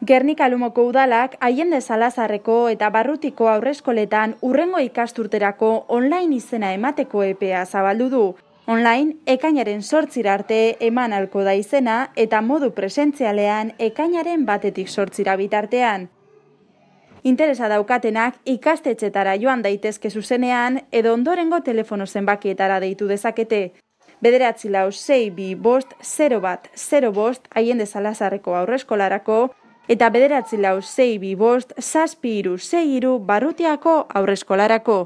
Gernik alumoko udalak haien dezalazarreko eta barrutiko aurrezkoletan urrengo ikasturterako online izena emateko epea zabaldu du. Online ekainaren sortzir arte eman alko da izena eta modu presentzialean ekainaren batetik sortzira bitartean. Interesa daukatenak ikastetxetara joan daitezke zuzenean edo ondorengo telefono zenbakietara deitu dezakete. Bederatzilau 6 bi bost 0 bat 0 bost haien dezalazarreko aurrezkolarako Eta bederatzi lau zei bost, zazpi iru zei iru barrutiako aurreskolarako.